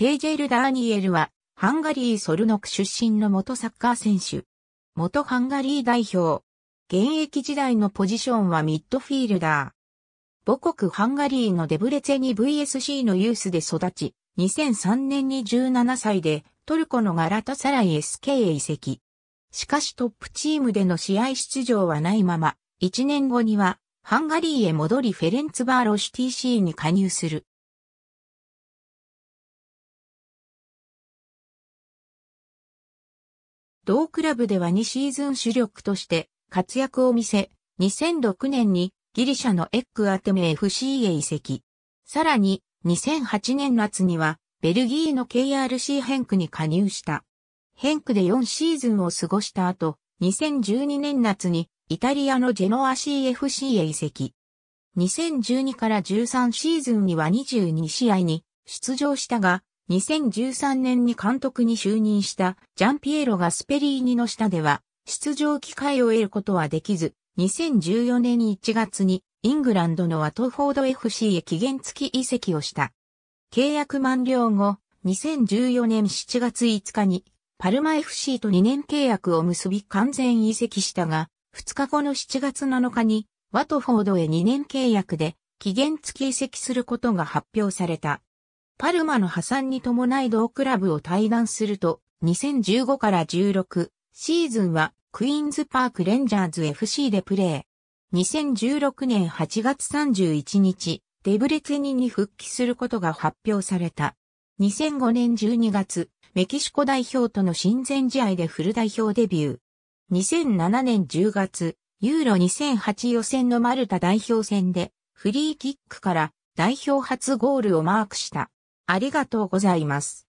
テージェル・ダーニエルは、ハンガリー・ソルノク出身の元サッカー選手。元ハンガリー代表。現役時代のポジションはミッドフィールダー。母国ハンガリーのデブレツェに VSC のユースで育ち、2003年に17歳でトルコのガラタサライ SK へ移籍。しかしトップチームでの試合出場はないまま、1年後にはハンガリーへ戻りフェレンツバーロシュ TC に加入する。同クラブでは2シーズン主力として活躍を見せ、2006年にギリシャのエッグアテム FC へ移籍。さらに、2008年夏には、ベルギーの KRC ヘンクに加入した。ヘンクで4シーズンを過ごした後、2012年夏に、イタリアのジェノア CFC へ移籍。2012から13シーズンには22試合に出場したが、2013年に監督に就任したジャンピエロ・ガスペリーニの下では出場機会を得ることはできず、2014年1月にイングランドのワトフォード FC へ期限付き移籍をした。契約満了後、2014年7月5日にパルマ FC と2年契約を結び完全移籍したが、2日後の7月7日に、ワトフォードへ2年契約で、期限付き移籍することが発表された。パルマの破産に伴い同クラブを退団すると、2015から16シーズンはクイーンズパークレンジャーズ FC でプレー。2016年8月31日、デブレツェニに復帰することが発表された。2005年12月、メキシコ代表との親善試合でフル代表デビュー。2007年10月、ユーロ2008予選のマルタ代表戦で、フリーキックから代表初ゴールをマークした。ありがとうございます。